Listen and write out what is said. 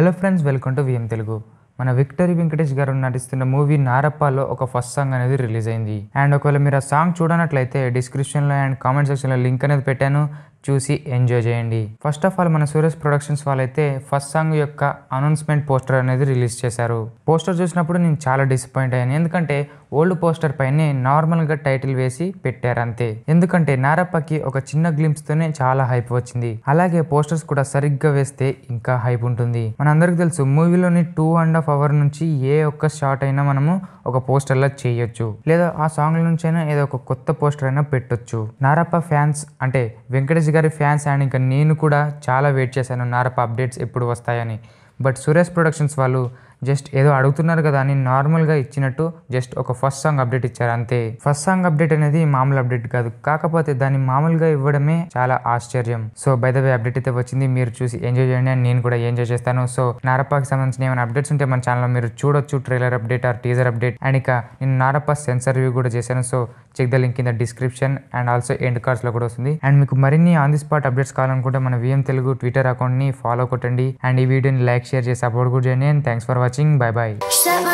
hello friends welcome to VM Telugu మన victory Venkatesh garu నటిస్తున్న movie నారప్పలో ఒక ఫస్ట్ సాంగ్ అనేది రిలీజ్ అయింది అండ్ ఒకవేళ మీరు ఆ సాంగ్ చూడనట్లయితే డిస్క్రిప్షన్లో అండ్ కామెంట్ సెక్షన్లో లింక్ అనేది పెట్టాను చూసి ఎంజాయ్ చేయండి ఫస్ట్ ఆఫ్ ఆల్ మన సురేష్ ప్రొడక్షన్స్ వాళ్ళైతే ఫస్ట్ సాంగ్ యొక్క అనౌన్స్మెంట్ పోస్టర్ అనేది రిలీజ్ చేశారు పోస్టర్ చూసినప్పుడు నేను చాలా డిసప్పాయింట్ అయ్యాను ఎందుకంటే ఓల్డ్ పోస్టర్ పైనే నార్మల్గా టైటిల్ వేసి పెట్టారు అంతే ఎందుకంటే నారప్పకి ఒక చిన్న గ్లింప్స్తోనే చాలా హైప్ వచ్చింది అలాగే పోస్టర్స్ కూడా సరిగ్గా వేస్తే ఇంకా హైప్ ఉంటుంది మనందరికి తెలుసు మూవీలోని టూ అండ్ హాఫ్ అవర్ నుంచి ఏ ఒక్క షార్ట్ అయినా మనము ఒక పోస్టర్లా చేయొచ్చు లేదా ఆ సాంగ్ నుంచైనా ఏదో ఒక కొత్త పోస్టర్ అయినా పెట్టొచ్చు నారప్ప ఫ్యాన్స్ అంటే వెంకటేష్ సురేష్ గారి ఫ్యాన్స్ అండ్ ఇంకా నేను కూడా చాలా వెయిట్ చేశాను నారప అప్డేట్స్ ఎప్పుడు వస్తాయని బట్ సురేష్ ప్రొడక్షన్స్ వాళ్ళు జస్ట్ ఏదో అడుగుతున్నారు కదా అని నార్మల్గా ఇచ్చినట్టు జస్ట్ ఒక ఫస్ట్ సాంగ్ అప్డేట్ ఇచ్చారు అంతే ఫస్ట్ సాంగ్ అప్డేట్ అనేది మామూలు అప్డేట్ కాదు కాకపోతే దాన్ని మామూలుగా ఇవ్వడమే చాలా ఆశ్చర్యం సో బై ద అప్డేట్ అయితే వచ్చింది మీరు చూసి ఎంజాయ్ చేయండి అని నేను కూడా ఎంజాయ్ చేస్తాను సో నారప్పకి సంబంధించిన ఏమైనా అప్డేట్స్ ఉంటే మన ఛానల్లో మీరు చూడొచ్చు trailer update or teaser update and ఇక నేను నారప్ప సెన్సర్ వ్యూ కూడా చేశాను so check the link in the description and also end లో కూడా వస్తుంది అండ్ మీకు మరిన్ని ఆన్ ది స్పాట్ అప్డేట్స్ కావాలనుకుంటే మన విఎం తెలుగు ట్విట్టర్ అకౌంట్ని ఫాలో కొట్టండి అండ్ ఈ వీడియోని లైక్ షేర్ చేసి సపోర్ట్ కూడా చేయండి and thanks for watching bye bye